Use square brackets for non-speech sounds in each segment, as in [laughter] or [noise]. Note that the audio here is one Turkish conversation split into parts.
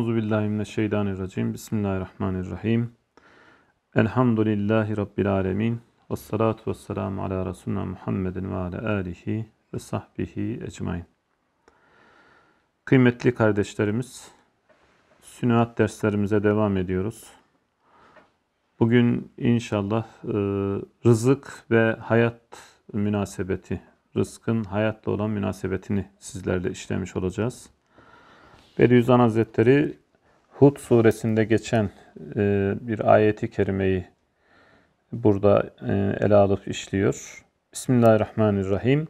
Euzu Bismillahirrahmanirrahim. Elhamdülillahi rabbil alamin. Ves salatu vesselamu ala resulina Muhammedin ve ala alihi ve sahbihi ecmaîn. Kıymetli kardeşlerimiz, sünnet derslerimize devam ediyoruz. Bugün inşallah e, rızık ve hayat münasebeti, rızkın hayatla olan münasebetini sizlerle işlemiş olacağız. Bediüzzaman Hazretleri Hud suresinde geçen e, bir ayeti kerimeyi burada e, ele alıp işliyor. Bismillahirrahmanirrahim.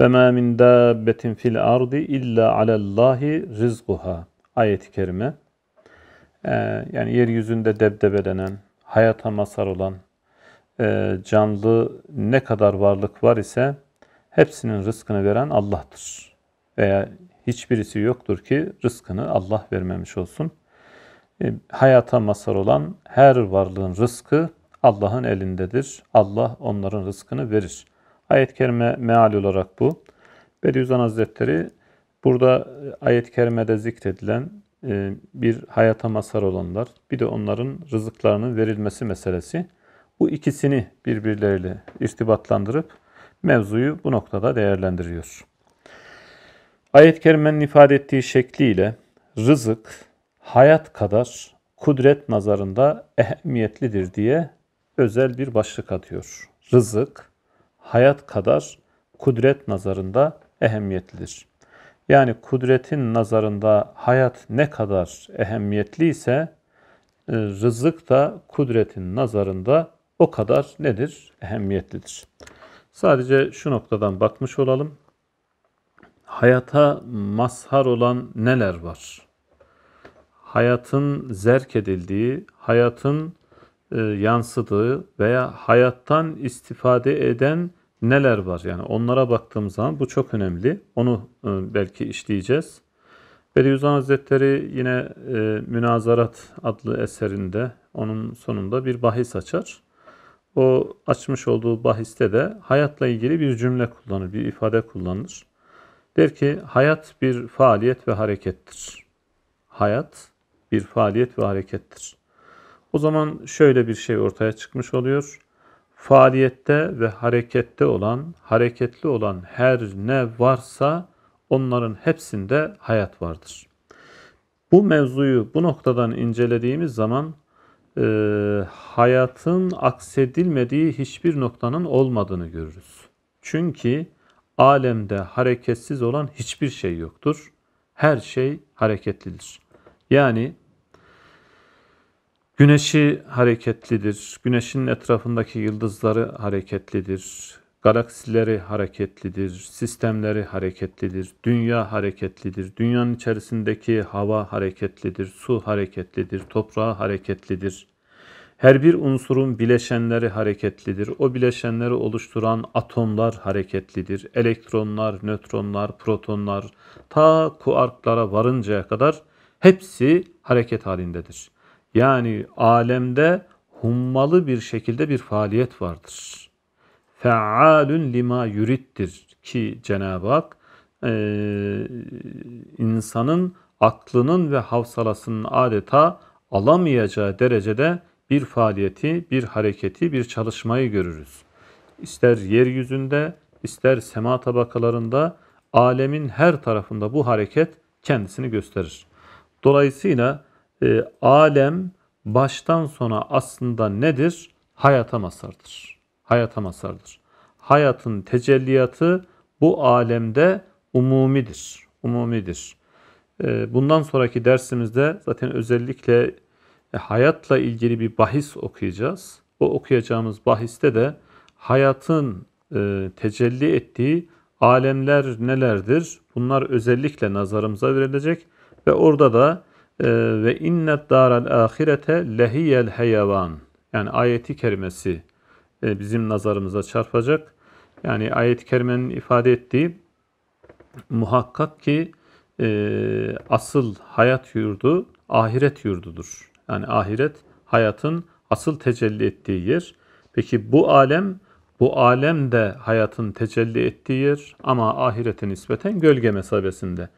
Ve ma min dabbetin fil ardi illa alallahi rizquha. Ayet-i kerime. Ee, yani yeryüzünde debdebelenen, hayata masar olan, e, canlı ne kadar varlık var ise hepsinin rızkını veren Allah'tır. Veya hiçbirisi yoktur ki rızkını Allah vermemiş olsun. E, hayata mazhar olan her varlığın rızkı Allah'ın elindedir. Allah onların rızkını verir. Ayet-i kerime meal olarak bu. Bediüzzaman Hazretleri burada e, ayet-i kerimede zikredilen e, bir hayata mazhar olanlar, bir de onların rızıklarının verilmesi meselesi. Bu ikisini birbirleriyle irtibatlandırıp mevzuyu bu noktada değerlendiriyoruz. Ayet-i Kerime'nin ifade ettiği şekliyle rızık hayat kadar kudret nazarında ehemmiyetlidir diye özel bir başlık atıyor. Rızık hayat kadar kudret nazarında ehemmiyetlidir. Yani kudretin nazarında hayat ne kadar ehemmiyetli ise e, rızık da kudretin nazarında o kadar nedir? Ehemmiyetlidir. Sadece şu noktadan bakmış olalım hayata mazhar olan neler var? Hayatın zerk edildiği, hayatın e, yansıdığı veya hayattan istifade eden neler var? Yani onlara baktığımız zaman bu çok önemli. Onu e, belki işleyeceğiz. Bediüzzaman Hazretleri yine e, Münazarat adlı eserinde onun sonunda bir bahis açar. O açmış olduğu bahiste de hayatla ilgili bir cümle kullanır, bir ifade kullanır. Der ki hayat bir faaliyet ve harekettir. Hayat bir faaliyet ve harekettir. O zaman şöyle bir şey ortaya çıkmış oluyor. Faaliyette ve harekette olan, hareketli olan her ne varsa onların hepsinde hayat vardır. Bu mevzuyu bu noktadan incelediğimiz zaman e, hayatın aksedilmediği hiçbir noktanın olmadığını görürüz. Çünkü alemde hareketsiz olan hiçbir şey yoktur. Her şey hareketlidir. Yani güneşi hareketlidir, güneşin etrafındaki yıldızları hareketlidir, galaksileri hareketlidir, sistemleri hareketlidir, dünya hareketlidir, dünyanın içerisindeki hava hareketlidir, su hareketlidir, toprağı hareketlidir. Her bir unsurun bileşenleri hareketlidir. O bileşenleri oluşturan atomlar hareketlidir. Elektronlar, nötronlar, protonlar ta kuarklara varıncaya kadar hepsi hareket halindedir. Yani alemde hummalı bir şekilde bir faaliyet vardır. Fealün lima yürittir ki Cenab-ı Hak e, insanın aklının ve havsalasının adeta alamayacağı derecede bir faaliyeti, bir hareketi, bir çalışmayı görürüz. İster yeryüzünde, ister sema tabakalarında, alemin her tarafında bu hareket kendisini gösterir. Dolayısıyla e, alem baştan sona aslında nedir? Hayata masardır. Hayata masardır. Hayatın tecelliyatı bu alemde umumidir. Umumidir. E, bundan sonraki dersimizde zaten özellikle e, hayatla ilgili bir bahis okuyacağız. O okuyacağımız bahiste de hayatın e, tecelli ettiği alemler nelerdir? Bunlar özellikle nazarımıza verilecek ve orada da e, ve innet daral ahirete lehiyel heyevan yani ayeti kerimesi e, bizim nazarımıza çarpacak. Yani ayet-i kerimenin ifade ettiği muhakkak ki asıl hayat yurdu ahiret yurdudur. Yani ahiret hayatın asıl tecelli ettiği yer. Peki bu alem bu alem de hayatın tecelli ettiği yer ama ahirete nispeten gölge mesabesinde.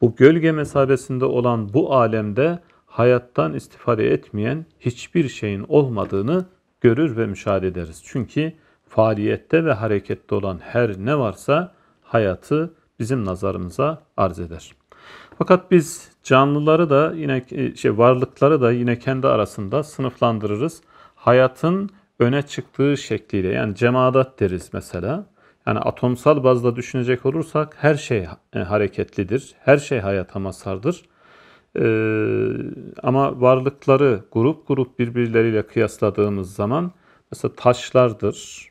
Bu gölge mesabesinde olan bu alemde hayattan istifade etmeyen hiçbir şeyin olmadığını görür ve müşahede ederiz. Çünkü faaliyette ve harekette olan her ne varsa hayatı bizim nazarımıza arz eder. Fakat biz canlıları da yine e, şey varlıkları da yine kendi arasında sınıflandırırız. Hayatın öne çıktığı şekliyle yani cemaat deriz mesela. Yani atomsal bazda düşünecek olursak her şey e, hareketlidir. Her şey hayata masardır. Ee, ama varlıkları grup grup birbirleriyle kıyasladığımız zaman mesela taşlardır,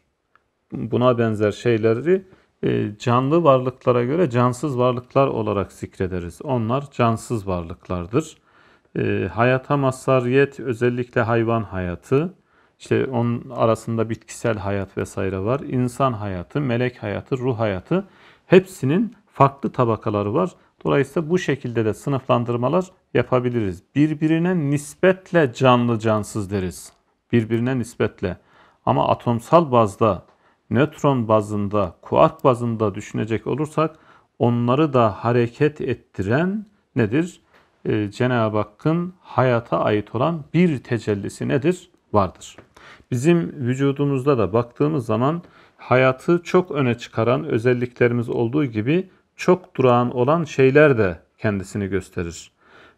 buna benzer şeyleri ee, canlı varlıklara göre cansız varlıklar olarak zikrederiz. Onlar cansız varlıklardır. Ee, hayata mazhariyet özellikle hayvan hayatı, işte onun arasında bitkisel hayat vesaire var. İnsan hayatı, melek hayatı, ruh hayatı hepsinin farklı tabakaları var. Dolayısıyla bu şekilde de sınıflandırmalar yapabiliriz. Birbirine nispetle canlı cansız deriz. Birbirine nispetle. Ama atomsal bazda nötron bazında, kuark bazında düşünecek olursak onları da hareket ettiren nedir? Ee, Cenab-ı Hakk'ın hayata ait olan bir tecellisi nedir? Vardır. Bizim vücudumuzda da baktığımız zaman hayatı çok öne çıkaran özelliklerimiz olduğu gibi çok durağan olan şeyler de kendisini gösterir.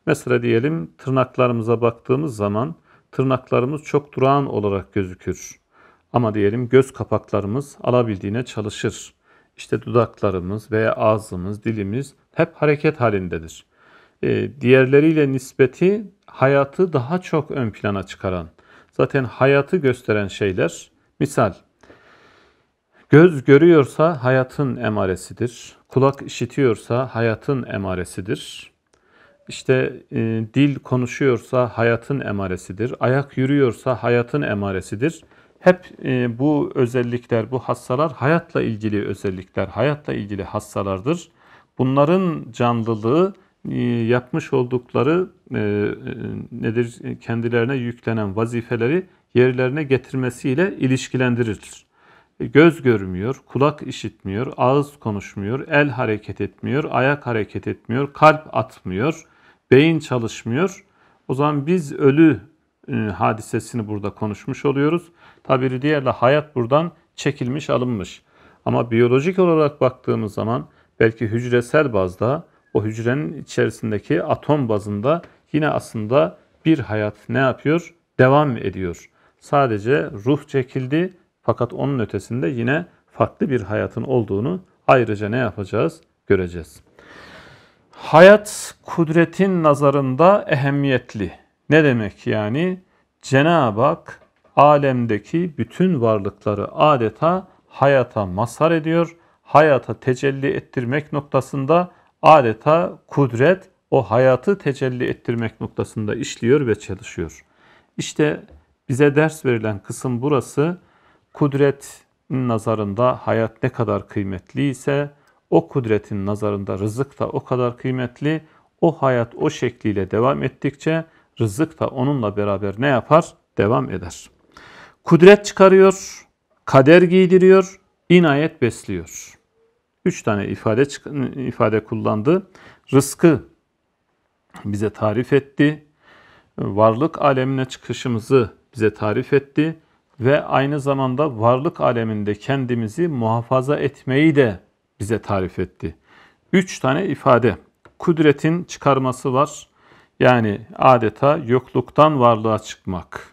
Mesela diyelim tırnaklarımıza baktığımız zaman tırnaklarımız çok durağan olarak gözükür. Ama diyelim göz kapaklarımız alabildiğine çalışır. İşte dudaklarımız veya ağzımız, dilimiz hep hareket halindedir. E, diğerleriyle nispeti hayatı daha çok ön plana çıkaran, zaten hayatı gösteren şeyler. Misal, göz görüyorsa hayatın emaresidir. Kulak işitiyorsa hayatın emaresidir. İşte e, dil konuşuyorsa hayatın emaresidir. Ayak yürüyorsa hayatın emaresidir hep e, bu özellikler, bu hassalar hayatla ilgili özellikler, hayatla ilgili hassalardır. Bunların canlılığı e, yapmış oldukları e, e, nedir kendilerine yüklenen vazifeleri yerlerine getirmesiyle ilişkilendirilir. Göz görmüyor, kulak işitmiyor, ağız konuşmuyor, el hareket etmiyor, ayak hareket etmiyor, kalp atmıyor, beyin çalışmıyor. O zaman biz ölü e, hadisesini burada konuşmuş oluyoruz. Tabiri diğerle hayat buradan çekilmiş alınmış. Ama biyolojik olarak baktığımız zaman belki hücresel bazda o hücrenin içerisindeki atom bazında yine aslında bir hayat ne yapıyor? Devam ediyor. Sadece ruh çekildi fakat onun ötesinde yine farklı bir hayatın olduğunu ayrıca ne yapacağız? Göreceğiz. Hayat kudretin nazarında ehemmiyetli. Ne demek yani? Cenab-ı Hak alemdeki bütün varlıkları adeta hayata mazhar ediyor. Hayata tecelli ettirmek noktasında adeta kudret o hayatı tecelli ettirmek noktasında işliyor ve çalışıyor. İşte bize ders verilen kısım burası. Kudret nazarında hayat ne kadar kıymetli ise o kudretin nazarında rızık da o kadar kıymetli. O hayat o şekliyle devam ettikçe rızık da onunla beraber ne yapar? Devam eder. Kudret çıkarıyor, kader giydiriyor, inayet besliyor. Üç tane ifade, ifade kullandı. Rızkı bize tarif etti. Varlık alemine çıkışımızı bize tarif etti. Ve aynı zamanda varlık aleminde kendimizi muhafaza etmeyi de bize tarif etti. Üç tane ifade. Kudretin çıkarması var. Yani adeta yokluktan varlığa çıkmak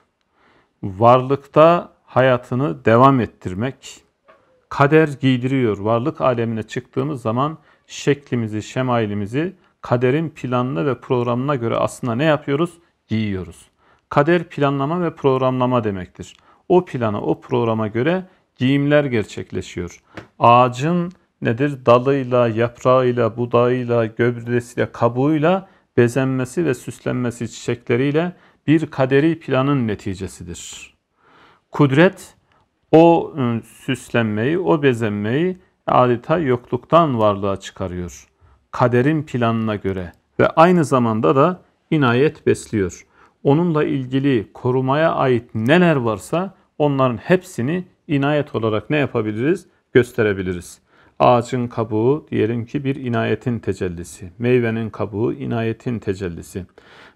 varlıkta hayatını devam ettirmek. Kader giydiriyor. Varlık alemine çıktığımız zaman şeklimizi, şemailimizi kaderin planına ve programına göre aslında ne yapıyoruz? Giyiyoruz. Kader planlama ve programlama demektir. O plana, o programa göre giyimler gerçekleşiyor. Ağacın nedir? Dalıyla, yaprağıyla, budağıyla, gövdesiyle, kabuğuyla bezenmesi ve süslenmesi çiçekleriyle bir kaderi planın neticesidir. Kudret o ıı, süslenmeyi, o bezenmeyi adeta yokluktan varlığa çıkarıyor. Kaderin planına göre ve aynı zamanda da inayet besliyor. Onunla ilgili korumaya ait neler varsa onların hepsini inayet olarak ne yapabiliriz? Gösterebiliriz. Ağacın kabuğu diyelim ki bir inayetin tecellisi. Meyvenin kabuğu inayetin tecellisi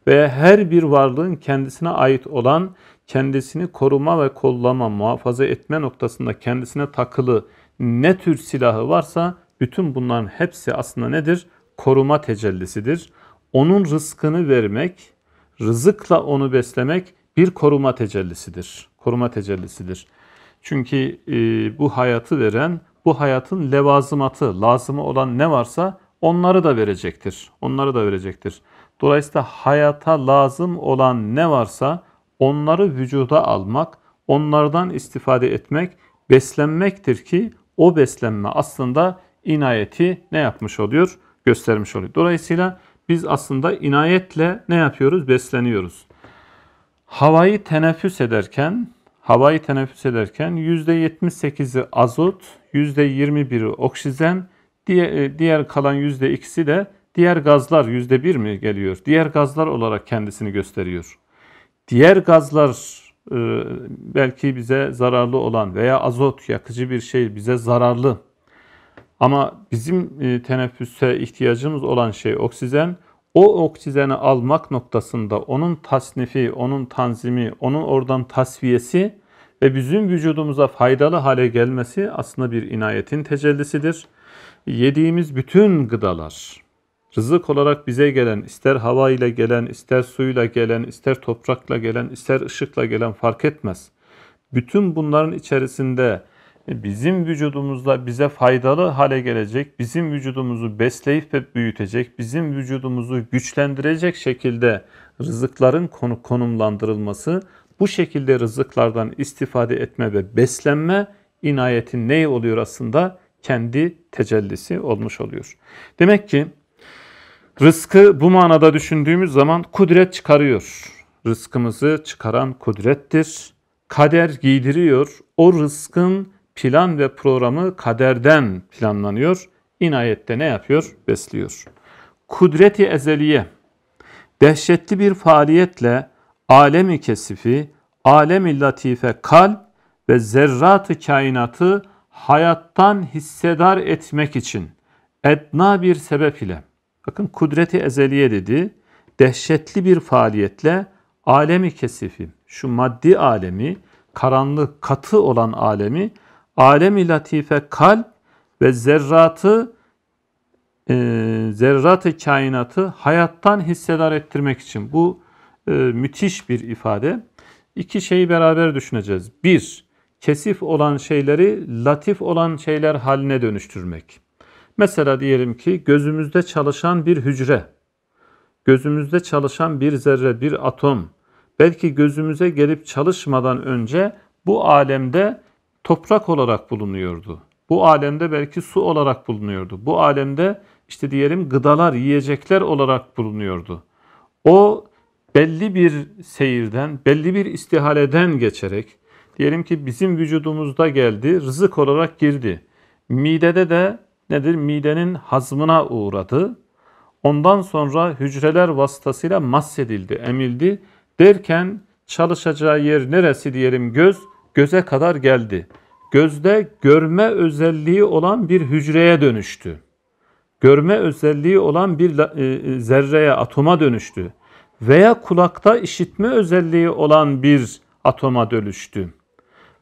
ve her bir varlığın kendisine ait olan kendisini koruma ve kollama, muhafaza etme noktasında kendisine takılı ne tür silahı varsa bütün bunların hepsi aslında nedir? Koruma tecellisidir. Onun rızkını vermek, rızıkla onu beslemek bir koruma tecellisidir. Koruma tecellisidir. Çünkü e, bu hayatı veren, bu hayatın levazımatı, lazımı olan ne varsa onları da verecektir. Onları da verecektir. Dolayısıyla hayata lazım olan ne varsa onları vücuda almak, onlardan istifade etmek, beslenmektir ki o beslenme aslında inayeti ne yapmış oluyor? Göstermiş oluyor. Dolayısıyla biz aslında inayetle ne yapıyoruz? Besleniyoruz. Havayı teneffüs ederken, havayı teneffüs ederken %78'i azot, %21'i oksijen, e, diğer kalan %2'si de Diğer gazlar yüzde bir mi geliyor? Diğer gazlar olarak kendisini gösteriyor. Diğer gazlar e, belki bize zararlı olan veya azot yakıcı bir şey bize zararlı. Ama bizim e, teneffüse ihtiyacımız olan şey oksijen. O oksijeni almak noktasında onun tasnifi, onun tanzimi, onun oradan tasfiyesi ve bizim vücudumuza faydalı hale gelmesi aslında bir inayetin tecellisidir. Yediğimiz bütün gıdalar, Rızık olarak bize gelen, ister hava ile gelen, ister suyla gelen, ister toprakla gelen, ister ışıkla gelen fark etmez. Bütün bunların içerisinde e, bizim vücudumuzda bize faydalı hale gelecek, bizim vücudumuzu besleyip ve büyütecek, bizim vücudumuzu güçlendirecek şekilde rızıkların konu konumlandırılması, bu şekilde rızıklardan istifade etme ve beslenme inayetin neyi oluyor aslında? Kendi tecellisi olmuş oluyor. Demek ki Rızkı bu manada düşündüğümüz zaman kudret çıkarıyor. Rızkımızı çıkaran kudrettir. Kader giydiriyor. O rızkın plan ve programı kaderden planlanıyor. İnayette ne yapıyor? Besliyor. Kudreti ezeliye dehşetli bir faaliyetle alemi kesifi, alemi latife kalp ve zerratı kainatı hayattan hissedar etmek için edna bir sebep ile Bakın kudreti ezeliye dedi. Dehşetli bir faaliyetle alemi kesifim, şu maddi alemi, karanlık, katı olan alemi, alemi latife kalp ve zerratı, e, zerratı kainatı hayattan hissedar ettirmek için. Bu e, müthiş bir ifade. İki şeyi beraber düşüneceğiz. Bir, kesif olan şeyleri latif olan şeyler haline dönüştürmek. Mesela diyelim ki gözümüzde çalışan bir hücre, gözümüzde çalışan bir zerre, bir atom, belki gözümüze gelip çalışmadan önce bu alemde toprak olarak bulunuyordu. Bu alemde belki su olarak bulunuyordu. Bu alemde işte diyelim gıdalar, yiyecekler olarak bulunuyordu. O belli bir seyirden, belli bir istihaleden geçerek diyelim ki bizim vücudumuzda geldi, rızık olarak girdi. Midede de nedir? Midenin hazmına uğradı. Ondan sonra hücreler vasıtasıyla massedildi, emildi. Derken çalışacağı yer neresi diyelim göz, göze kadar geldi. Gözde görme özelliği olan bir hücreye dönüştü. Görme özelliği olan bir e, e, zerreye, atoma dönüştü. Veya kulakta işitme özelliği olan bir atoma dönüştü.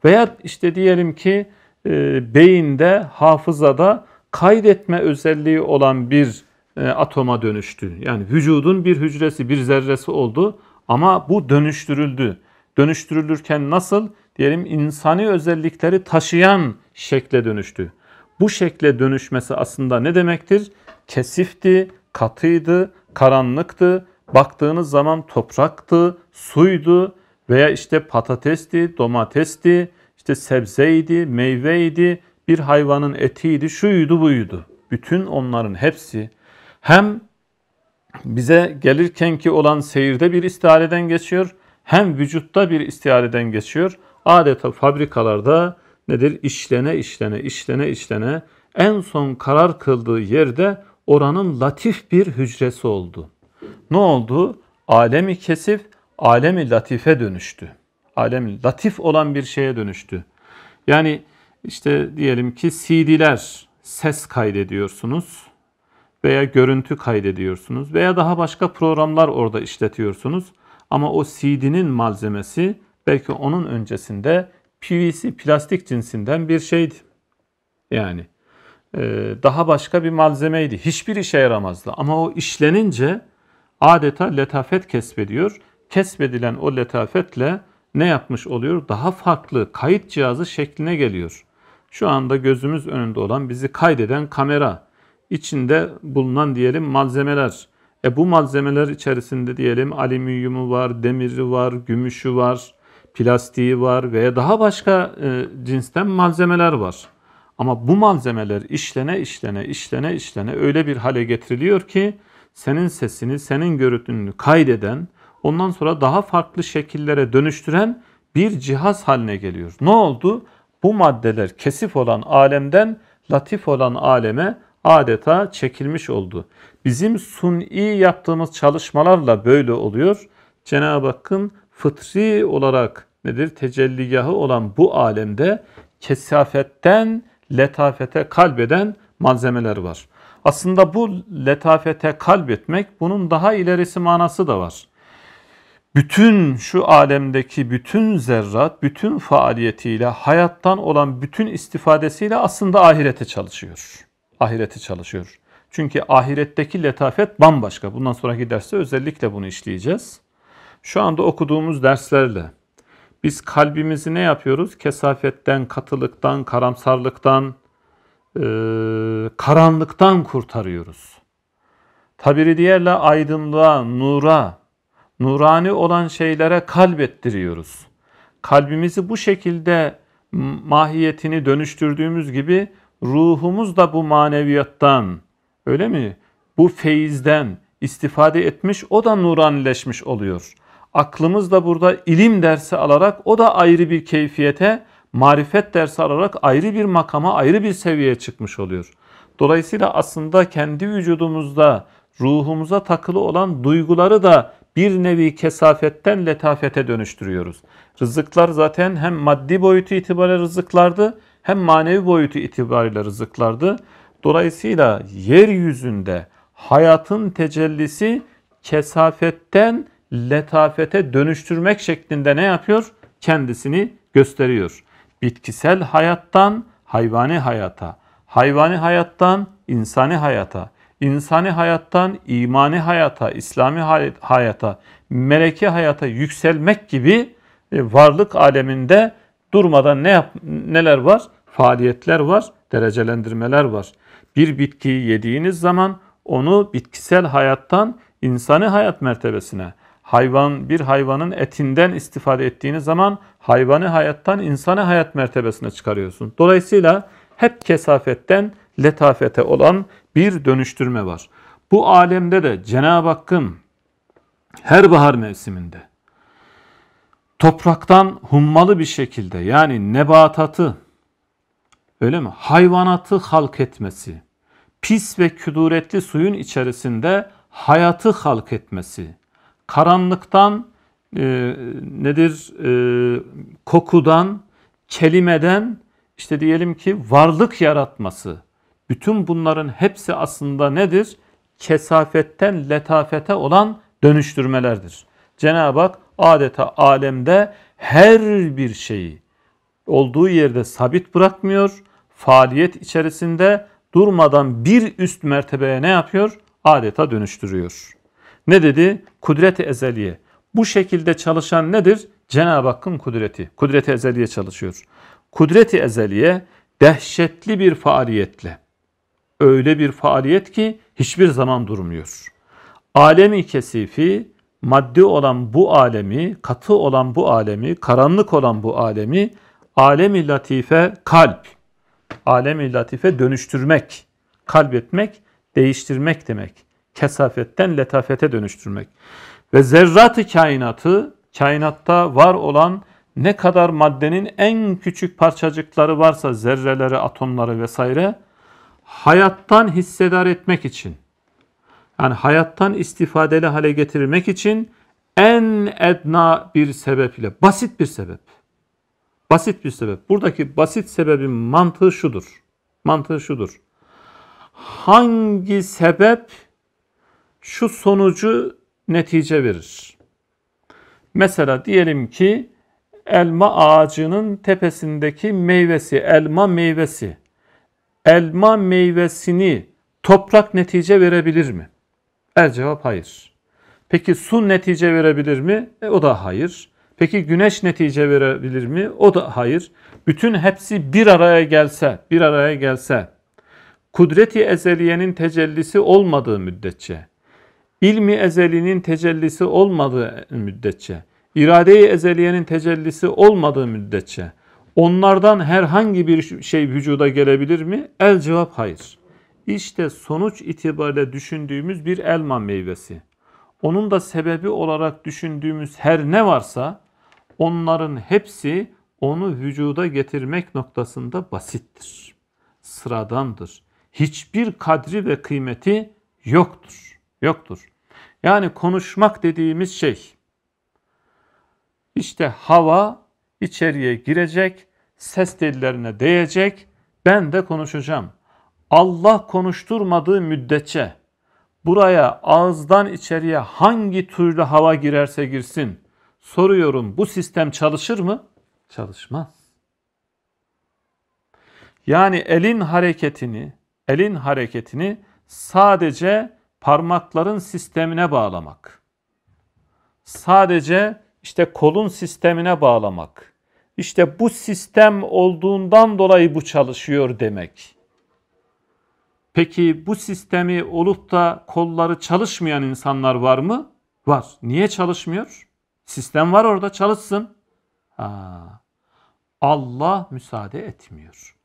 Veya işte diyelim ki e, beyinde, hafızada kaydetme özelliği olan bir e, atoma dönüştü. Yani vücudun bir hücresi, bir zerresi oldu ama bu dönüştürüldü. Dönüştürülürken nasıl? Diyelim insani özellikleri taşıyan şekle dönüştü. Bu şekle dönüşmesi aslında ne demektir? Kesifti, katıydı, karanlıktı, baktığınız zaman topraktı, suydu veya işte patatesti, domatesti, işte sebzeydi, meyveydi, bir hayvanın etiydi, şuydu buydu. Bütün onların hepsi hem bize gelirken ki olan seyirde bir istihareden geçiyor, hem vücutta bir istihareden geçiyor. Adeta fabrikalarda nedir? İşlene işlene, işlene işlene en son karar kıldığı yerde oranın latif bir hücresi oldu. Ne oldu? Alemi kesif, alemi latife dönüştü. Alemi latif olan bir şeye dönüştü. Yani işte diyelim ki CD'ler ses kaydediyorsunuz veya görüntü kaydediyorsunuz veya daha başka programlar orada işletiyorsunuz. Ama o CD'nin malzemesi belki onun öncesinde PVC plastik cinsinden bir şeydi. Yani e, daha başka bir malzemeydi. Hiçbir işe yaramazdı. Ama o işlenince adeta letafet kesbediyor. Kesbedilen o letafetle ne yapmış oluyor? Daha farklı kayıt cihazı şekline geliyor şu anda gözümüz önünde olan bizi kaydeden kamera, içinde bulunan diyelim malzemeler. E bu malzemeler içerisinde diyelim alüminyumu var, demiri var, gümüşü var, plastiği var veya daha başka e, cinsten malzemeler var. Ama bu malzemeler işlene işlene işlene işlene öyle bir hale getiriliyor ki senin sesini, senin görüntünü kaydeden, ondan sonra daha farklı şekillere dönüştüren bir cihaz haline geliyor. Ne oldu? bu maddeler kesif olan alemden latif olan aleme adeta çekilmiş oldu. Bizim suni yaptığımız çalışmalarla böyle oluyor. Cenab-ı Hakk'ın fıtri olarak nedir tecelligahı olan bu alemde kesafetten letafete kalbeden malzemeler var. Aslında bu letafete kalbetmek bunun daha ilerisi manası da var bütün şu alemdeki bütün zerrat, bütün faaliyetiyle, hayattan olan bütün istifadesiyle aslında ahirete çalışıyor. Ahirete çalışıyor. Çünkü ahiretteki letafet bambaşka. Bundan sonraki derste özellikle bunu işleyeceğiz. Şu anda okuduğumuz derslerle biz kalbimizi ne yapıyoruz? Kesafetten, katılıktan, karamsarlıktan, e, karanlıktan kurtarıyoruz. Tabiri diğerle aydınlığa, nura, nurani olan şeylere kalbettiriyoruz. Kalbimizi bu şekilde mahiyetini dönüştürdüğümüz gibi ruhumuz da bu maneviyattan öyle mi? Bu feyizden istifade etmiş o da nuranileşmiş oluyor. Aklımız da burada ilim dersi alarak o da ayrı bir keyfiyete, marifet dersi alarak ayrı bir makama, ayrı bir seviyeye çıkmış oluyor. Dolayısıyla aslında kendi vücudumuzda ruhumuza takılı olan duyguları da bir nevi kesafetten letafete dönüştürüyoruz. Rızıklar zaten hem maddi boyutu itibariyle rızıklardı hem manevi boyutu itibariyle rızıklardı. Dolayısıyla yeryüzünde hayatın tecellisi kesafetten letafete dönüştürmek şeklinde ne yapıyor? Kendisini gösteriyor. Bitkisel hayattan hayvani hayata, hayvani hayattan insani hayata, insani hayattan imani hayata, İslami hayata, meleki hayata yükselmek gibi e, varlık aleminde durmadan ne yap, neler var? Faaliyetler var, derecelendirmeler var. Bir bitkiyi yediğiniz zaman onu bitkisel hayattan insani hayat mertebesine, hayvan bir hayvanın etinden istifade ettiğiniz zaman hayvanı hayattan insani hayat mertebesine çıkarıyorsun. Dolayısıyla hep kesafetten letafete olan bir dönüştürme var. Bu alemde de Cenab-ı Hakk'ın her bahar mevsiminde topraktan hummalı bir şekilde yani nebatatı öyle mi? Hayvanatı halk etmesi, pis ve küduretli suyun içerisinde hayatı halk etmesi, karanlıktan e, nedir e, kokudan, kelimeden işte diyelim ki varlık yaratması, bütün bunların hepsi aslında nedir? Kesafetten letafete olan dönüştürmelerdir. Cenab-ı Hak adeta alemde her bir şeyi olduğu yerde sabit bırakmıyor. Faaliyet içerisinde durmadan bir üst mertebeye ne yapıyor? Adeta dönüştürüyor. Ne dedi? Kudret-i ezeliye. Bu şekilde çalışan nedir? Cenab-ı Hakk'ın kudreti. Kudret-i ezeliye çalışıyor. Kudret-i ezeliye dehşetli bir faaliyetle öyle bir faaliyet ki hiçbir zaman durmuyor. Alemi kesifi, maddi olan bu alemi, katı olan bu alemi, karanlık olan bu alemi, alemi latife kalp, alemi latife dönüştürmek, kalbetmek, değiştirmek demek. Kesafetten letafete dönüştürmek. Ve zerrat-ı kainatı, kainatta var olan ne kadar maddenin en küçük parçacıkları varsa, zerreleri, atomları vesaire, hayattan hissedar etmek için yani hayattan istifadeli hale getirmek için en edna bir sebeple, basit bir sebep. Basit bir sebep. Buradaki basit sebebin mantığı şudur. Mantığı şudur. Hangi sebep şu sonucu netice verir? Mesela diyelim ki elma ağacının tepesindeki meyvesi, elma meyvesi elma meyvesini toprak netice verebilir mi? El cevap hayır. Peki su netice verebilir mi? E, o da hayır. Peki güneş netice verebilir mi? O da hayır. Bütün hepsi bir araya gelse, bir araya gelse, kudreti ezeliyenin tecellisi olmadığı müddetçe, ilmi ezelinin tecellisi olmadığı müddetçe, irade-i ezeliyenin tecellisi olmadığı müddetçe, Onlardan herhangi bir şey vücuda gelebilir mi? El cevap hayır. İşte sonuç itibariyle düşündüğümüz bir elma meyvesi. Onun da sebebi olarak düşündüğümüz her ne varsa onların hepsi onu vücuda getirmek noktasında basittir. Sıradandır. Hiçbir kadri ve kıymeti yoktur. Yoktur. Yani konuşmak dediğimiz şey işte hava içeriye girecek, ses tellerine değecek, ben de konuşacağım. Allah konuşturmadığı müddetçe buraya ağızdan içeriye hangi türlü hava girerse girsin soruyorum bu sistem çalışır mı? Çalışmaz. Yani elin hareketini, elin hareketini sadece parmakların sistemine bağlamak. Sadece işte kolun sistemine bağlamak işte bu sistem olduğundan dolayı bu çalışıyor demek. Peki bu sistemi olup da kolları çalışmayan insanlar var mı? Var. Niye çalışmıyor? Sistem var orada çalışsın. Ha. Allah müsaade etmiyor.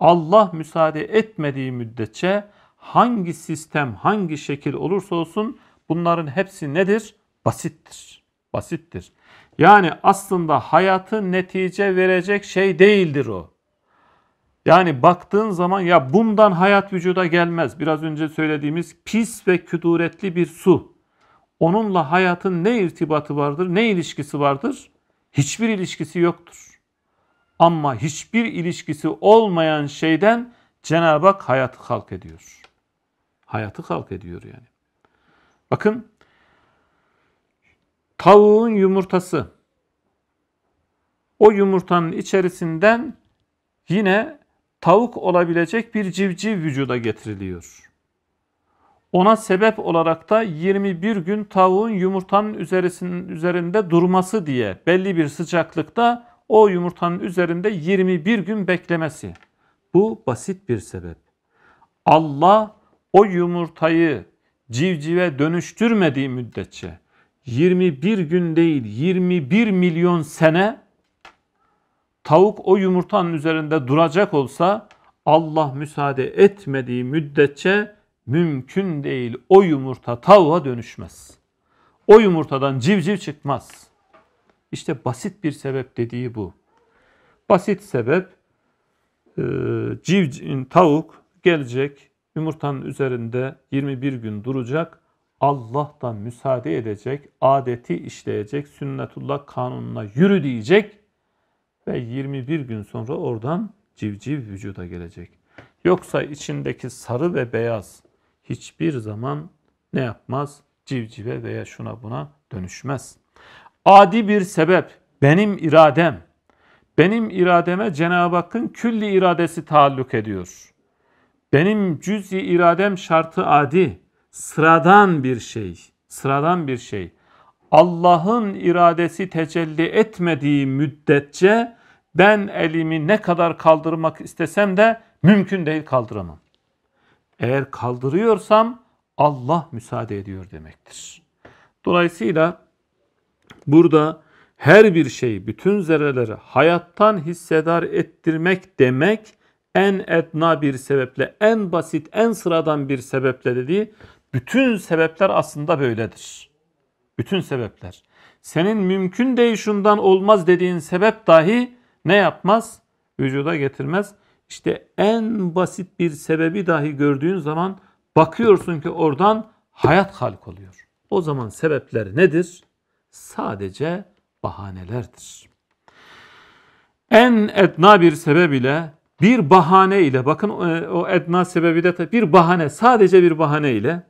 Allah müsaade etmediği müddetçe hangi sistem, hangi şekil olursa olsun bunların hepsi nedir? Basittir. Basittir. Yani aslında hayatı netice verecek şey değildir o. Yani baktığın zaman ya bundan hayat vücuda gelmez. Biraz önce söylediğimiz pis ve küduretli bir su. Onunla hayatın ne irtibatı vardır, ne ilişkisi vardır? Hiçbir ilişkisi yoktur. Ama hiçbir ilişkisi olmayan şeyden Cenab-ı Hak hayatı halk ediyor. Hayatı halk ediyor yani. Bakın Tavuğun yumurtası. O yumurtanın içerisinden yine tavuk olabilecek bir civciv vücuda getiriliyor. Ona sebep olarak da 21 gün tavuğun yumurtanın üzerisinin üzerinde durması diye belli bir sıcaklıkta o yumurtanın üzerinde 21 gün beklemesi. Bu basit bir sebep. Allah o yumurtayı civcive dönüştürmediği müddetçe 21 gün değil 21 milyon sene tavuk o yumurtanın üzerinde duracak olsa Allah müsaade etmediği müddetçe mümkün değil o yumurta tavuğa dönüşmez. O yumurtadan civciv çıkmaz. İşte basit bir sebep dediği bu. Basit sebep e, civ, tavuk gelecek yumurtanın üzerinde 21 gün duracak Allah da müsaade edecek, adeti işleyecek, sünnetullah kanununa yürü diyecek ve 21 gün sonra oradan civciv vücuda gelecek. Yoksa içindeki sarı ve beyaz hiçbir zaman ne yapmaz? Civcive veya şuna buna dönüşmez. Adi bir sebep, benim iradem. Benim irademe Cenab-ı Hakk'ın külli iradesi taalluk ediyor. Benim cüzi iradem şartı adi sıradan bir şey, sıradan bir şey. Allah'ın iradesi tecelli etmediği müddetçe ben elimi ne kadar kaldırmak istesem de mümkün değil kaldıramam. Eğer kaldırıyorsam Allah müsaade ediyor demektir. Dolayısıyla burada her bir şeyi, bütün zerreleri hayattan hissedar ettirmek demek en etna bir sebeple, en basit, en sıradan bir sebeple dediği bütün sebepler aslında böyledir. Bütün sebepler. Senin mümkün değil şundan olmaz dediğin sebep dahi ne yapmaz? Vücuda getirmez. İşte en basit bir sebebi dahi gördüğün zaman bakıyorsun ki oradan hayat halk oluyor. O zaman sebepler nedir? Sadece bahanelerdir. En etna bir sebep ile bir bahane ile bakın e, o edna sebebi de bir bahane sadece bir bahane ile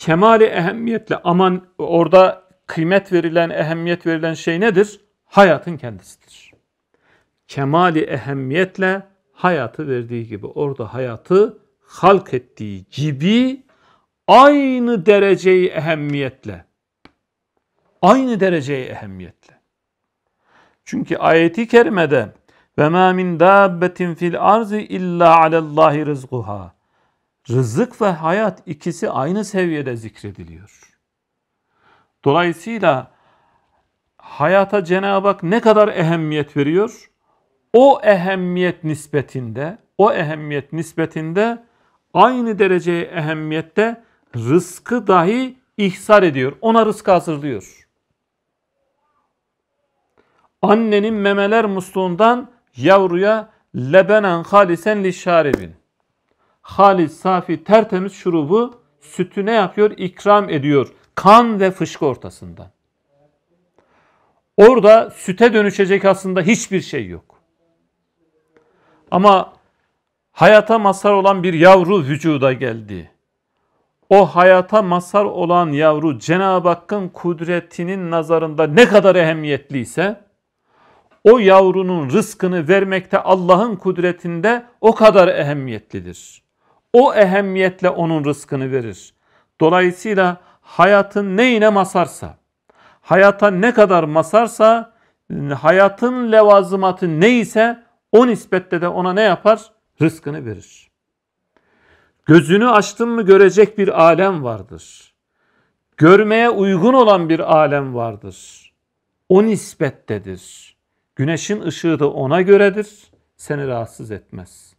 kemali ehemmiyetle aman orada kıymet verilen, ehemmiyet verilen şey nedir? Hayatın kendisidir. Kemali ehemmiyetle hayatı verdiği gibi orada hayatı halk ettiği gibi aynı dereceyi ehemmiyetle aynı dereceyi ehemmiyetle. Çünkü ayeti kerimede ve ma min dabbetin fil arzi illa alallahi rizquha rızık ve hayat ikisi aynı seviyede zikrediliyor. Dolayısıyla hayata Cenab-ı Hak ne kadar ehemmiyet veriyor? O ehemmiyet nispetinde, o ehemmiyet nispetinde aynı dereceye ehemmiyette rızkı dahi ihsar ediyor. Ona rızkı hazırlıyor. Annenin memeler musluğundan yavruya lebenen halisen lişaribin halis, safi, tertemiz şurubu sütü ne yapıyor? İkram ediyor. Kan ve fışkı ortasında. Orada süte dönüşecek aslında hiçbir şey yok. Ama hayata mazhar olan bir yavru vücuda geldi. O hayata mazhar olan yavru Cenab-ı Hakk'ın kudretinin nazarında ne kadar ehemmiyetliyse o yavrunun rızkını vermekte Allah'ın kudretinde o kadar ehemmiyetlidir. O ehemmiyetle onun rızkını verir. Dolayısıyla hayatın neyine masarsa, hayata ne kadar masarsa, hayatın levazımatı neyse o nispette de ona ne yapar? Rızkını verir. Gözünü açtın mı görecek bir alem vardır. Görmeye uygun olan bir alem vardır. O nispettedir. Güneşin ışığı da ona göredir. Seni rahatsız etmez.''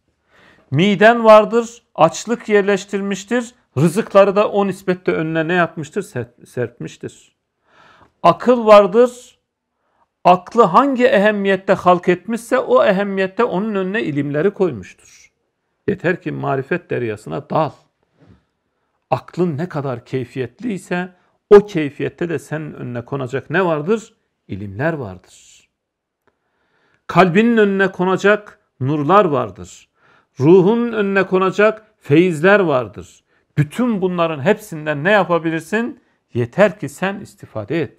Miden vardır, açlık yerleştirmiştir. Rızıkları da o nispette önüne ne yapmıştır? Serpmiştir. Akıl vardır. Aklı hangi ehemmiyette halk etmişse o ehemmiyette onun önüne ilimleri koymuştur. Yeter ki marifet deryasına dal. Aklın ne kadar keyfiyetliyse o keyfiyette de senin önüne konacak ne vardır? İlimler vardır. Kalbinin önüne konacak nurlar vardır. Ruhun önüne konacak feyizler vardır. Bütün bunların hepsinden ne yapabilirsin? Yeter ki sen istifade et.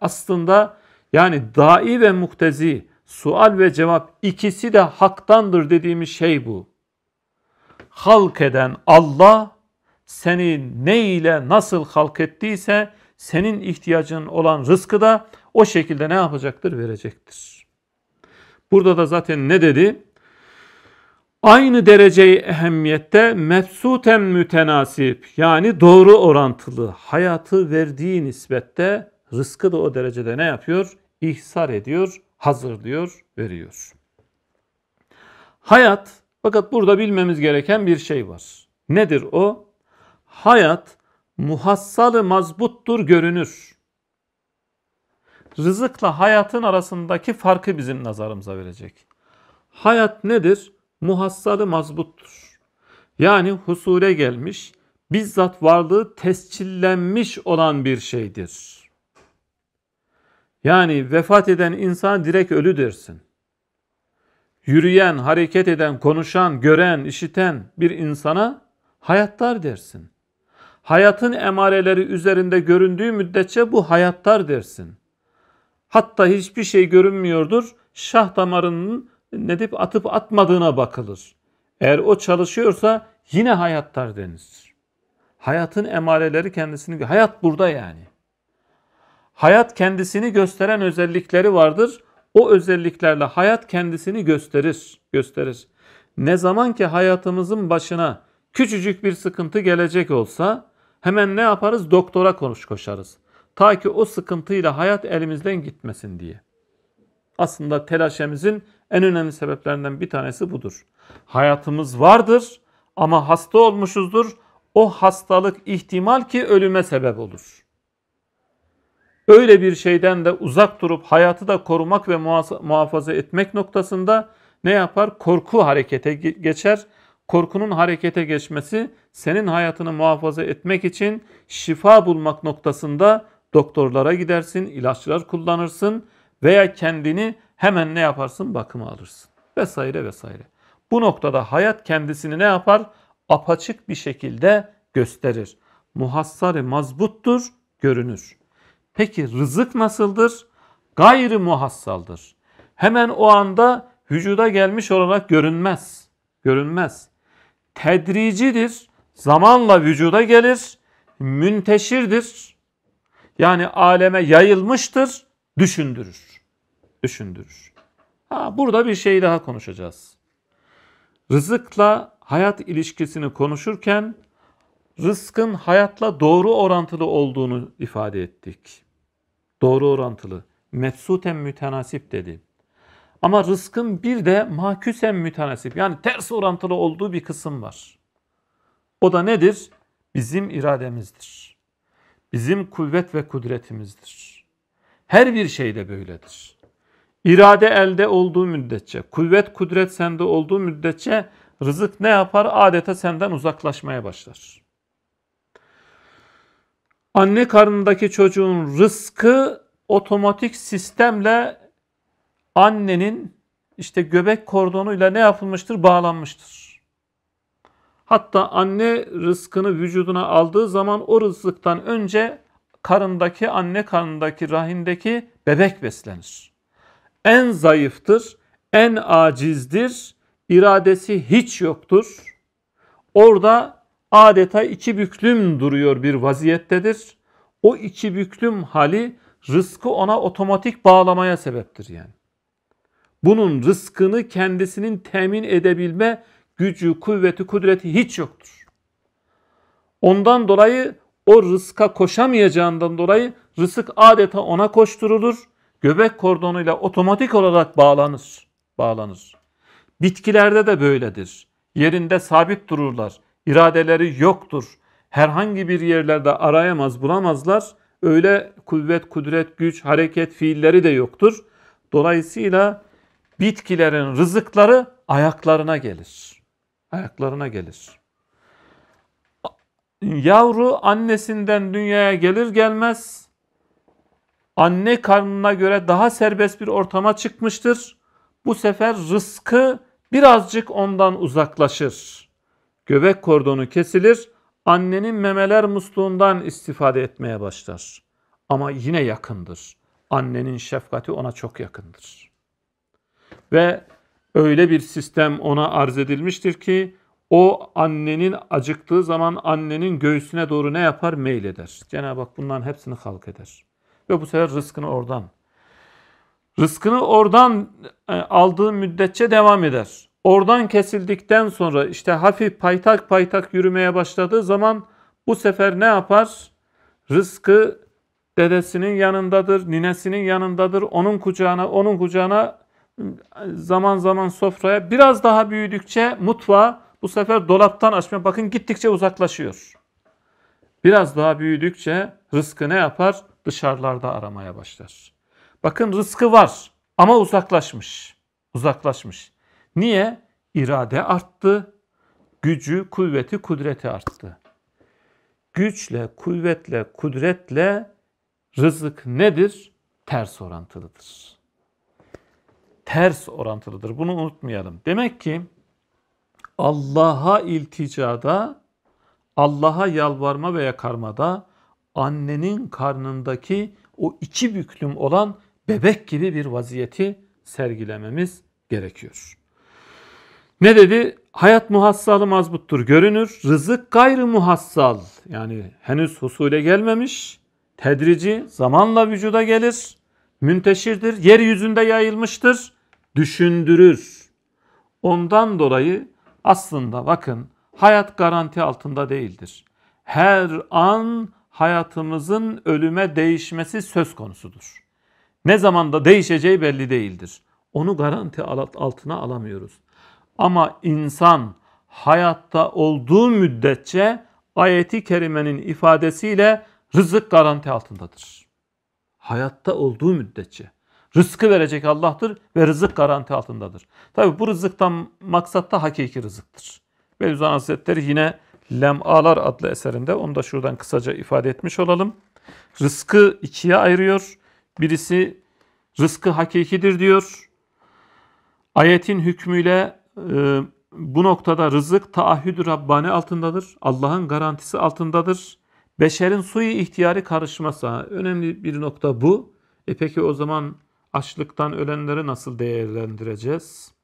Aslında yani dai ve muhtezi, sual ve cevap ikisi de haktandır dediğimiz şey bu. Halk eden Allah seni ne ile nasıl halk ettiyse senin ihtiyacın olan rızkı da o şekilde ne yapacaktır? Verecektir. Burada da zaten ne dedi? aynı dereceyi ehemmiyette mefsuten mütenasip yani doğru orantılı hayatı verdiği nispette rızkı da o derecede ne yapıyor? İhsar ediyor, hazırlıyor, veriyor. Hayat fakat burada bilmemiz gereken bir şey var. Nedir o? Hayat muhassalı mazbuttur görünür. Rızıkla hayatın arasındaki farkı bizim nazarımıza verecek. Hayat nedir? muhassalı mazbuttur. Yani husure gelmiş, bizzat varlığı tescillenmiş olan bir şeydir. Yani vefat eden insan direkt ölü dersin. Yürüyen, hareket eden, konuşan, gören, işiten bir insana hayatlar dersin. Hayatın emareleri üzerinde göründüğü müddetçe bu hayatlar dersin. Hatta hiçbir şey görünmüyordur. Şah damarının nedip atıp atmadığına bakılır. Eğer o çalışıyorsa yine hayattar denizdir. Hayatın emareleri kendisini, hayat burada yani. Hayat kendisini gösteren özellikleri vardır. O özelliklerle hayat kendisini gösterir, gösterir. Ne zaman ki hayatımızın başına küçücük bir sıkıntı gelecek olsa hemen ne yaparız? Doktora konuş koşarız. Ta ki o sıkıntıyla hayat elimizden gitmesin diye. Aslında telaşemizin en önemli sebeplerinden bir tanesi budur. Hayatımız vardır ama hasta olmuşuzdur. O hastalık ihtimal ki ölüme sebep olur. Öyle bir şeyden de uzak durup hayatı da korumak ve muhafaza etmek noktasında ne yapar? Korku harekete geçer. Korkunun harekete geçmesi senin hayatını muhafaza etmek için şifa bulmak noktasında doktorlara gidersin, ilaçlar kullanırsın veya kendini hemen ne yaparsın? bakımı alırsın. Vesaire vesaire. Bu noktada hayat kendisini ne yapar? Apaçık bir şekilde gösterir. Muhassarı mazbuttur, görünür. Peki rızık nasıldır? Gayrı muhassaldır. Hemen o anda vücuda gelmiş olarak görünmez. Görünmez. Tedricidir. Zamanla vücuda gelir. Münteşirdir. Yani aleme yayılmıştır, düşündürür düşündürür. Ha, burada bir şey daha konuşacağız. Rızıkla hayat ilişkisini konuşurken rızkın hayatla doğru orantılı olduğunu ifade ettik. Doğru orantılı. Mefsuten mütenasip dedi. Ama rızkın bir de maküsen mütenasip yani ters orantılı olduğu bir kısım var. O da nedir? Bizim irademizdir. Bizim kuvvet ve kudretimizdir. Her bir şey de böyledir. İrade elde olduğu müddetçe, kuvvet kudret sende olduğu müddetçe rızık ne yapar? Adeta senden uzaklaşmaya başlar. Anne karnındaki çocuğun rızkı otomatik sistemle annenin işte göbek kordonuyla ne yapılmıştır? Bağlanmıştır. Hatta anne rızkını vücuduna aldığı zaman o rızıktan önce karındaki, anne karnındaki, rahimdeki bebek beslenir en zayıftır, en acizdir, iradesi hiç yoktur. Orada adeta iki büklüm duruyor bir vaziyettedir. O iki büklüm hali rızkı ona otomatik bağlamaya sebeptir yani. Bunun rızkını kendisinin temin edebilme gücü, kuvveti, kudreti hiç yoktur. Ondan dolayı o rızka koşamayacağından dolayı rızık adeta ona koşturulur göbek kordonuyla otomatik olarak bağlanır. Bağlanır. Bitkilerde de böyledir. Yerinde sabit dururlar. İradeleri yoktur. Herhangi bir yerlerde arayamaz, bulamazlar. Öyle kuvvet, kudret, güç, hareket, fiilleri de yoktur. Dolayısıyla bitkilerin rızıkları ayaklarına gelir. Ayaklarına gelir. Yavru annesinden dünyaya gelir gelmez anne karnına göre daha serbest bir ortama çıkmıştır. Bu sefer rızkı birazcık ondan uzaklaşır. Göbek kordonu kesilir, annenin memeler musluğundan istifade etmeye başlar. Ama yine yakındır. Annenin şefkati ona çok yakındır. Ve öyle bir sistem ona arz edilmiştir ki o annenin acıktığı zaman annenin göğsüne doğru ne yapar? Meyleder. Cenab-ı Hak bunların hepsini halk eder. Ve bu sefer rızkını oradan. Rızkını oradan e, aldığı müddetçe devam eder. Oradan kesildikten sonra işte hafif paytak paytak yürümeye başladığı zaman bu sefer ne yapar? Rızkı dedesinin yanındadır, ninesinin yanındadır, onun kucağına, onun kucağına zaman zaman sofraya biraz daha büyüdükçe mutfağa bu sefer dolaptan açma. bakın gittikçe uzaklaşıyor. Biraz daha büyüdükçe rızkı ne yapar? dışarılarda aramaya başlar. Bakın rızkı var ama uzaklaşmış. Uzaklaşmış. Niye? İrade arttı. Gücü, kuvveti, kudreti arttı. Güçle, kuvvetle, kudretle rızık nedir? Ters orantılıdır. Ters orantılıdır. Bunu unutmayalım. Demek ki Allah'a ilticada, Allah'a yalvarma ve yakarmada annenin karnındaki o iki büklüm olan bebek gibi bir vaziyeti sergilememiz gerekiyor. Ne dedi? Hayat muhassalı mazbuttur görünür. Rızık gayrı muhassal yani henüz husule gelmemiş. Tedrici zamanla vücuda gelir. Münteşirdir. Yeryüzünde yayılmıştır. Düşündürür. Ondan dolayı aslında bakın hayat garanti altında değildir. Her an hayatımızın ölüme değişmesi söz konusudur. Ne zaman da değişeceği belli değildir. Onu garanti altına alamıyoruz. Ama insan hayatta olduğu müddetçe ayeti kerimenin ifadesiyle rızık garanti altındadır. Hayatta olduğu müddetçe. Rızkı verecek Allah'tır ve rızık garanti altındadır. Tabi bu rızıktan maksat da hakiki rızıktır. Bediüzzaman Hazretleri yine Lem'alar adlı eserinde. Onu da şuradan kısaca ifade etmiş olalım. Rızkı ikiye ayırıyor. Birisi rızkı hakikidir diyor. Ayetin hükmüyle e, bu noktada rızık taahhüd Rabbani altındadır. Allah'ın garantisi altındadır. Beşerin suyu ihtiyarı karışmasa Önemli bir nokta bu. E peki o zaman açlıktan ölenleri nasıl değerlendireceğiz?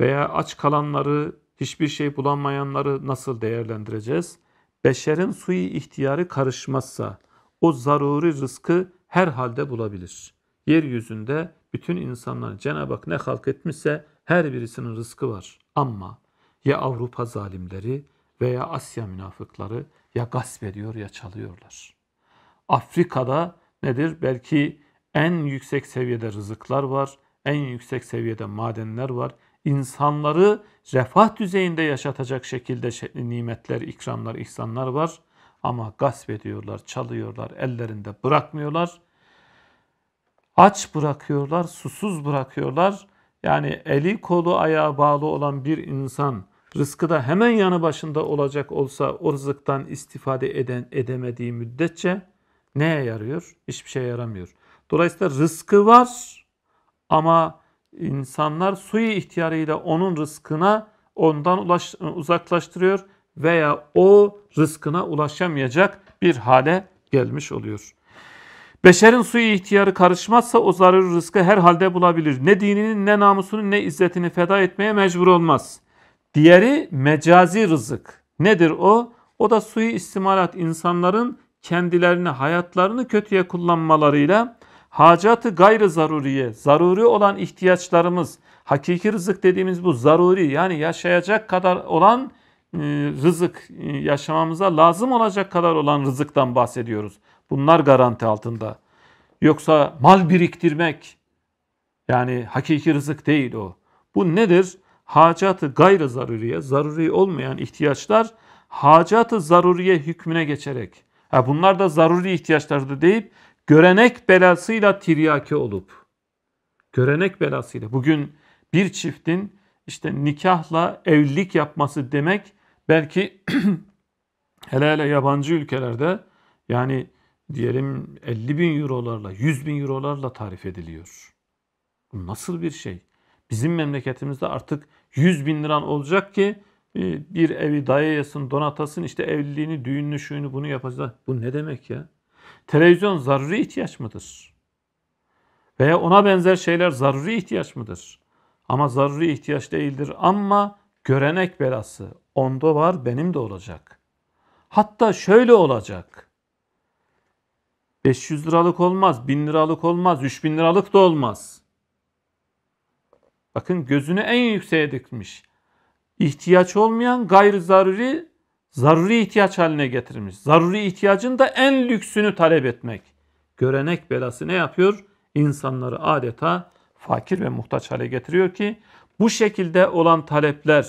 Veya aç kalanları Hiçbir şey bulamayanları nasıl değerlendireceğiz? Beşerin suyu ihtiyarı karışmazsa o zaruri rızkı her halde bulabilir. Yeryüzünde bütün insanlar Cenab-ı Hak ne halk etmişse her birisinin rızkı var. Ama ya Avrupa zalimleri veya Asya münafıkları ya gasp ediyor ya çalıyorlar. Afrika'da nedir? Belki en yüksek seviyede rızıklar var, en yüksek seviyede madenler var, insanları refah düzeyinde yaşatacak şekilde nimetler, ikramlar, ihsanlar var. Ama gasp ediyorlar, çalıyorlar, ellerinde bırakmıyorlar. Aç bırakıyorlar, susuz bırakıyorlar. Yani eli kolu ayağa bağlı olan bir insan rızkı da hemen yanı başında olacak olsa o rızıktan istifade eden edemediği müddetçe neye yarıyor? Hiçbir şeye yaramıyor. Dolayısıyla rızkı var ama insanlar suyu ihtiyarıyla onun rızkına ondan ulaş, uzaklaştırıyor veya o rızkına ulaşamayacak bir hale gelmiş oluyor. Beşerin suyu ihtiyarı karışmazsa o zararı rızkı her halde bulabilir. Ne dininin ne namusunun ne izzetini feda etmeye mecbur olmaz. Diğeri mecazi rızık. Nedir o? O da suyu istimalat insanların kendilerini, hayatlarını kötüye kullanmalarıyla Hacatı gayrı zaruriye, zaruri olan ihtiyaçlarımız, hakiki rızık dediğimiz bu zaruri yani yaşayacak kadar olan e, rızık, e, yaşamamıza lazım olacak kadar olan rızıktan bahsediyoruz. Bunlar garanti altında. Yoksa mal biriktirmek yani hakiki rızık değil o. Bu nedir? Hacatı gayrı zaruriye, zaruri olmayan ihtiyaçlar hacatı zaruriye hükmüne geçerek. Ha bunlar da zaruri ihtiyaçlardır deyip görenek belasıyla tiryaki olup görenek belasıyla bugün bir çiftin işte nikahla evlilik yapması demek belki [clears throat] hele hele yabancı ülkelerde yani diyelim 50 bin eurolarla 100 bin eurolarla tarif ediliyor. Bu nasıl bir şey? Bizim memleketimizde artık 100 bin liran olacak ki e, bir evi dayayasın, donatasın, işte evliliğini, düğününü, şuyunu bunu yapacak. Bu ne demek ya? Televizyon zaruri ihtiyaç mıdır? Veya ona benzer şeyler zaruri ihtiyaç mıdır? Ama zaruri ihtiyaç değildir. Ama görenek belası onda var benim de olacak. Hatta şöyle olacak. 500 liralık olmaz, 1000 liralık olmaz, 3000 liralık da olmaz. Bakın gözünü en yükseğe dikmiş. İhtiyaç olmayan gayri zaruri Zaruri ihtiyaç haline getirmiş. Zaruri ihtiyacın da en lüksünü talep etmek. Görenek belası ne yapıyor? İnsanları adeta fakir ve muhtaç hale getiriyor ki bu şekilde olan talepler,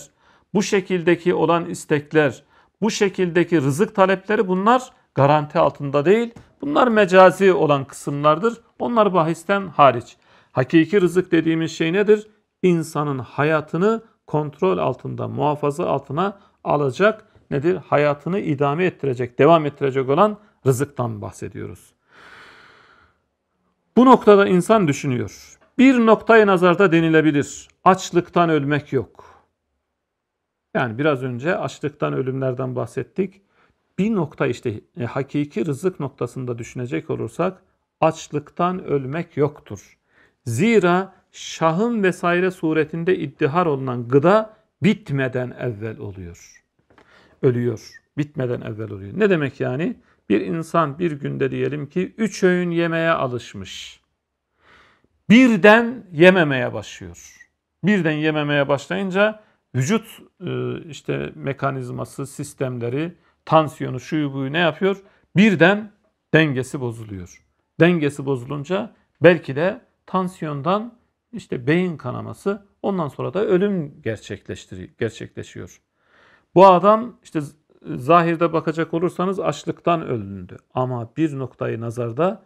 bu şekildeki olan istekler, bu şekildeki rızık talepleri bunlar garanti altında değil. Bunlar mecazi olan kısımlardır. Onlar bahisten hariç. Hakiki rızık dediğimiz şey nedir? İnsanın hayatını kontrol altında, muhafaza altına alacak nedir? Hayatını idame ettirecek, devam ettirecek olan rızıktan bahsediyoruz. Bu noktada insan düşünüyor. Bir noktaya nazarda denilebilir. Açlıktan ölmek yok. Yani biraz önce açlıktan ölümlerden bahsettik. Bir nokta işte e, hakiki rızık noktasında düşünecek olursak açlıktan ölmek yoktur. Zira şahın vesaire suretinde iddihar olunan gıda bitmeden evvel oluyor ölüyor. Bitmeden evvel oluyor. Ne demek yani? Bir insan bir günde diyelim ki üç öğün yemeye alışmış. Birden yememeye başlıyor. Birden yememeye başlayınca vücut e, işte mekanizması, sistemleri, tansiyonu, şuyu buyu ne yapıyor? Birden dengesi bozuluyor. Dengesi bozulunca belki de tansiyondan işte beyin kanaması ondan sonra da ölüm gerçekleştiriyor, gerçekleşiyor. Bu adam işte zahirde bakacak olursanız açlıktan ölündü. Ama bir noktayı nazarda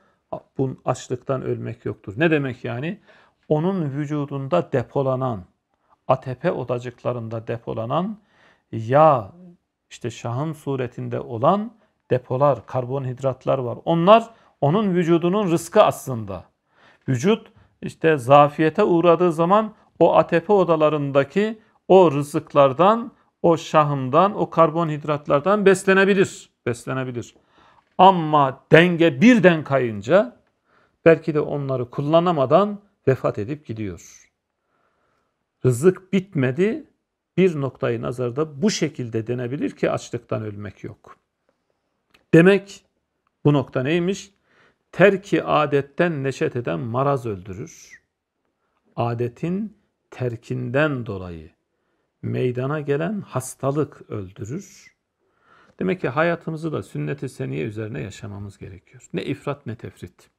bu açlıktan ölmek yoktur. Ne demek yani? Onun vücudunda depolanan, ATP odacıklarında depolanan yağ, işte şahın suretinde olan depolar, karbonhidratlar var. Onlar onun vücudunun rızkı aslında. Vücut işte zafiyete uğradığı zaman o ATP odalarındaki o rızıklardan o şahımdan, o karbonhidratlardan beslenebilir. Beslenebilir. Ama denge birden kayınca belki de onları kullanamadan vefat edip gidiyor. Rızık bitmedi. Bir noktayı nazarda bu şekilde denebilir ki açlıktan ölmek yok. Demek bu nokta neymiş? Terki adetten neşet eden maraz öldürür. Adetin terkinden dolayı meydana gelen hastalık öldürür. Demek ki hayatımızı da sünnet-i seniye üzerine yaşamamız gerekiyor. Ne ifrat ne tefrit.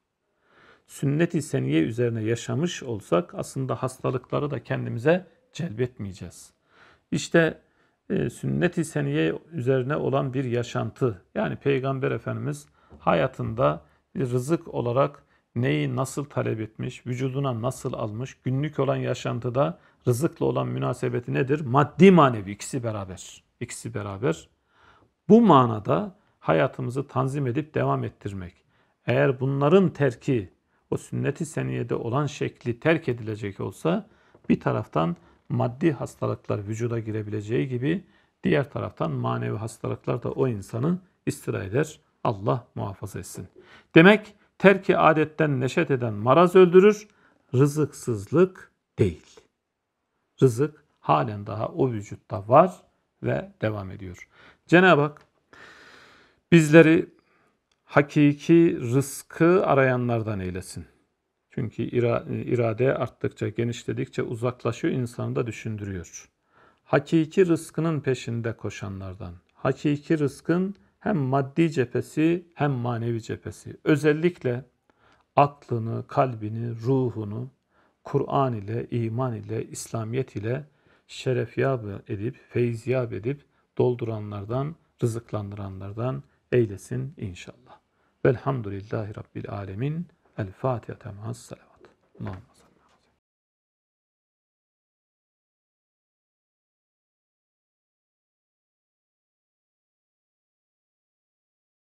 Sünnet-i seniye üzerine yaşamış olsak aslında hastalıkları da kendimize celbetmeyeceğiz. İşte e, sünnet-i seniye üzerine olan bir yaşantı. Yani Peygamber Efendimiz hayatında rızık olarak neyi nasıl talep etmiş, vücuduna nasıl almış, günlük olan yaşantıda rızıkla olan münasebeti nedir? Maddi manevi ikisi beraber. İkisi beraber. Bu manada hayatımızı tanzim edip devam ettirmek. Eğer bunların terki o sünnet-i seniyede olan şekli terk edilecek olsa bir taraftan maddi hastalıklar vücuda girebileceği gibi diğer taraftan manevi hastalıklar da o insanı istira eder. Allah muhafaza etsin. Demek terki adetten neşet eden maraz öldürür, rızıksızlık değil. Rızık halen daha o vücutta var ve devam ediyor. Cenab-ı Hak bizleri hakiki rızkı arayanlardan eylesin. Çünkü irade arttıkça, genişledikçe uzaklaşıyor, insanı da düşündürüyor. Hakiki rızkının peşinde koşanlardan, hakiki rızkın hem maddi cephesi hem manevi cephesi. Özellikle aklını, kalbini, ruhunu Kur'an ile, iman ile, İslamiyet ile şerefyab edip, feyziyab edip dolduranlardan, rızıklandıranlardan eylesin inşallah. Velhamdülillahi Rabbil Alemin. El Fatiha temas selavat. Amin.